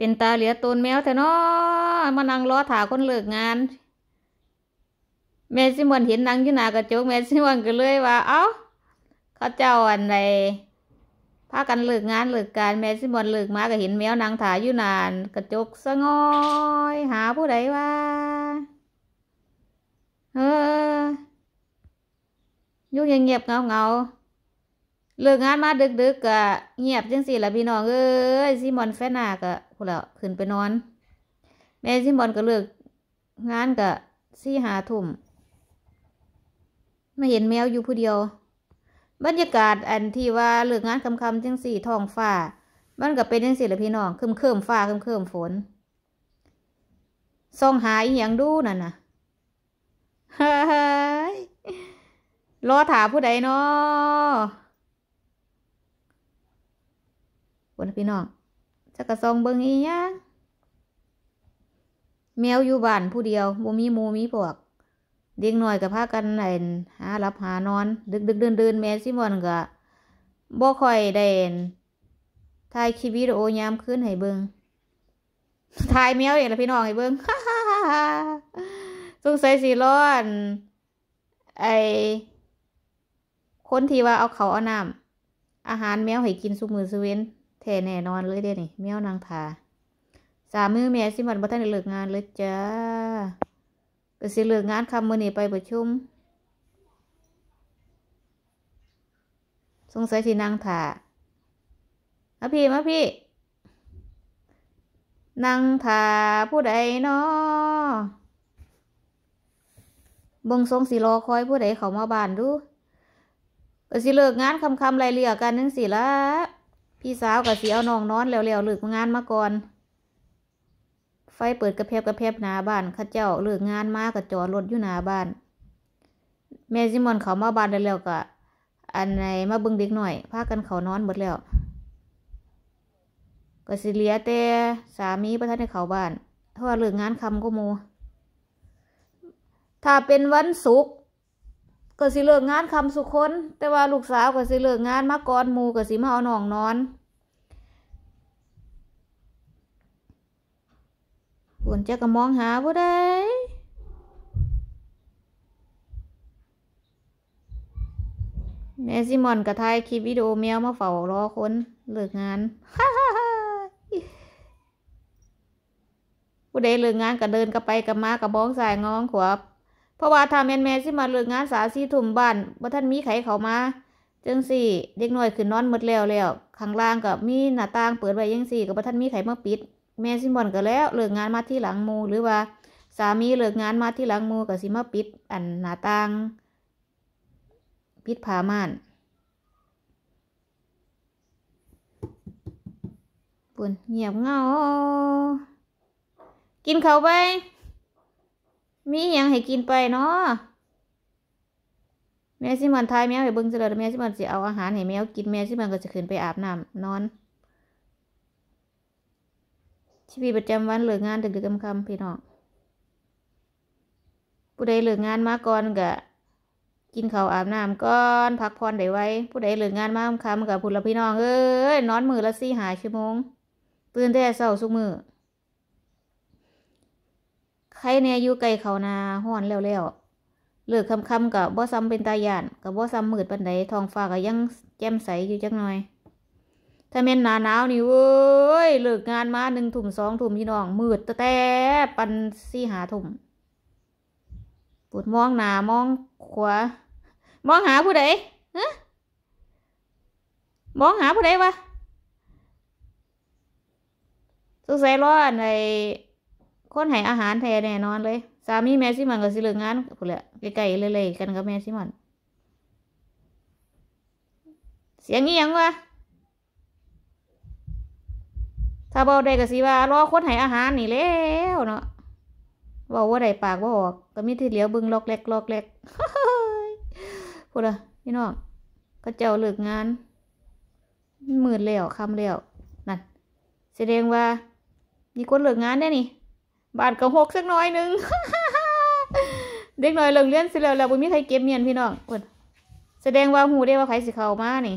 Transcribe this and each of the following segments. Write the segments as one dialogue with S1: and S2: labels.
S1: เป็นตาเหลือตนแมวแต่น้อมานั่งล้อถาคนเลิกงาน แม่ซิมวนเห็นนางอยู่นากระจกแม่ซิมวนก็เลยว่าเอ้าเขาเจ้าอันใดพากันเลิกงานเลิกการแม่ซิมวนเลิกมาก็เห็นแมวนางถาอยู่นานกระจกสงอย หาผู้ใดว่า เออยุ่งเงียบเงาเงาเลิกงานมาดึกๆกกะเงียบจังสิละพี่น้อง เอ้ยซิมอนแฟนากะพวกเลาขึ้นไปนอน แม่ซิมอนก็เลิกงานก็ซี่หาทุ่มไม่เห็นแมวอยู่ผู้เดียว บรรยากาศอันที่ว่าเลิกงานคำคำจังสี่ทองฟ้า มันก็เป็นจังสี่ละพี่น้องเคิมเคิมฟ้าเคิมเคิมฝนส่องหายอย่างดูนั่นน่ะเฮ้ยรอถาผู้ใดเนาะคนพี่น้องจะกระซองเบิ้งอีหยังแมวอยู่บ้านผู้เดียวบ่มีหมูมีพวก เด็กน้อยกับพากันเล่นหาหลับหานอน ดึกดึกเดินเดินแม่ซิมอนก็บ่ค่อยได้ถ่ายคลิปวิดีโอยามขึ้นให้เบิงถ่ายแมวเองละพี่น้องให้เบิงสงสัยสีร้อน ไอคนที่ว่าเอาเขาเอาน้ำอาหารแมวให้กินสุมือสุเวนแท้แน่นอนเลยเด้นี่แมวนางถาสามมือแม่สิมันบ่ทันเลิกงานเลยจ้าก็สิเลิกงานคำมือนี่ไป ประชุมสงสัยสินางถาอะพี่มาพี่ นางถาผู้ใดเนาะบงทรงสีรอคอย ผู้ใดเขามาบานดูก็สิเลิกงานคำคำไรเรี่ยกันนึงสิละพี่สาวกับสีเอาน้องนอนแล้วแล้วเลิกงานมาก่อน ไฟเปิดกระเพบกระเพบหนาบ้านข้าเจ้าเลิกงานมากระจอดรถอยู่หนาบ้านแม่ซิมอนเขามาบ้านแล้วกะอันไหนมาเบิงเด็กหน่อยพากันเขานอนหมดแล้วก็สิเลียแต่สามีประทันในเขาบ้านเพราะว่าเลิกงานคำก็โมถ้าเป็นวันศุกร์ก็สิเลิกงานคำสุคนแต่ว่าลูกสาวก็สิเลิกงานมาก่อนมูก็สิมาเอาหนองนอนฝนจะก็มองหาผู้ใดแม่ซิมอนกับไทยคลิปวิดีโอแมวมาเฝ้ารอคนเลิกงานฮ่าฮ่าฮ่าผู้ใดเลิกงานก็เดินกับไปกับมากับบ้องสายงองขวบพราะว่าทำาแมนแม่สิมาเลิกงานสาสีถุ่มบ้านบ่ท่านมีไขเขามาจังสี่ เด็กน้อยขึ้นนอนหมดแล้วแล้วข้างล่างกับมีหน้าต่างเปิดไว้ยังสี่กับบ่ท่านมีไขมาปิด แม่สิบ่อนก็แล้วเลิกงานมาที่หลังมูหรือว่า สามีเลิกงานมาที่หลังมูกับสิมาปิด อันหน้าต่าง ปิดผ้าม่าน ปุ่นเงียบเงากินเขาไปมีอย่างให้กินไปเนาะแม่สิมันทายแมวให้เบิ้งเสลญแม่สิมันจะเอาอาหารให้แมวกินแม่สิมันก็จะขึ้นไปอาบน้ำนอน ชีวิตประจำวันเหลืองานดึกดึกคำพี่น้องผู้ใดเหลืองานมาก่อนก็กินข้าวอาบน้ำก่อนพักผ่อนได้ไว้ผู้ใดเหลืองานมาคกำกับพุ่นละพี่น้องเอ้ยนอนมือละสี่หาชั่วโมง ตื่นแต่เศร้าสุกมือใครเน่อยู่ไกลเขานาห้อนแล้วแล้วเลืกคำคำกับบ่ซ้ำเป็นตาหยานกับบ่ซ้ำมืดปันไดทองฟ้าก็ยังแจ่มใสอยู่จักหน่อย ถ้าแม่นหนาหนาวนี่เว้ยเลอกงานมาหนึ่งถุ่มสองถุ่มพี่น้องมืดแต่ปันสี่หาถุ่ม ปวดมองหนามองขวามองหาผู้ใดฮะมองหาผู้ใดวะสุสัยร้อนในคนให้อาหารแท้แน่นอนเลย สามีแม่ซิมันก็สิเหลืองงานพูดเละไกลๆเลยๆกันกับแม่ซิมันเสียงเงี้ยงวะถ้าบอกได้ก็สิว่า รอคนให้อาหารนี่แล้วเนาะบอกว่าได้ปากว่าออกก็มีที่เหลียวบึงลอกเล็กลอกเล็กพูดละพี่น้องก็เจ้าเหลืองงานหมื่นแล้วคำแล้วนั่นแสดงว่ามีคนเหลองงานได้นี่บาทกบหกสักน้อยนึงเด็กน้อยเ่ิงเลี้ยนเสร็จแล้วแล้วบุญมีใครเก็บเมียนพี่น้องเดแสดงว่าหูได้ว่าใครสิเข้ามานี่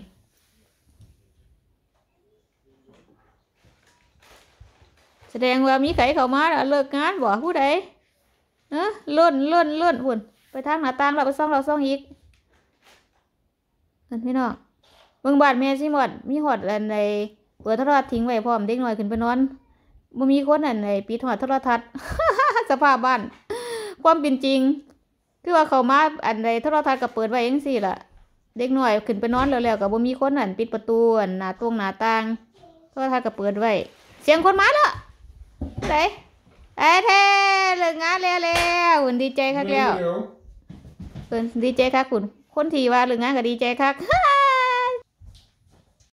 S1: แสดงว่ามีใครเข้ามาแล้วเลิกงานบ่ผู้ใดเออล้นล้นล้นหุ่นไปทางหน้าต่างเราไปซ่องเราซ่องอีกเห็นพี่น้องเบิ่งบาดแม่ชิหมดมีหอดอะไรเปิดทอดทิ้งไว้พร้อมเด็กน้อยขึ้นไปนอนบ่มีคนอันไหนปิดหอดโทรทัศน์สภาพบ้าน ความเป็นจริง คือว่าเขามาอันใดโทรทัศน์ก็เปิดไว้เองสิล่ะ เด็กหน่อยขึ้นไปนอนแล้วๆก็บ่มีคนอันปิดประตูหน้าตรงหน้าต่างโทรทัศน์ก็เปิดไว้เสียงคนมาแล้วไหนไอ้เท่เลิกงานแล้วแล้วดีใจคักแล้วเุิดีใจคักคุณคนที่ว่าเลิกงานก็ดีใจคัก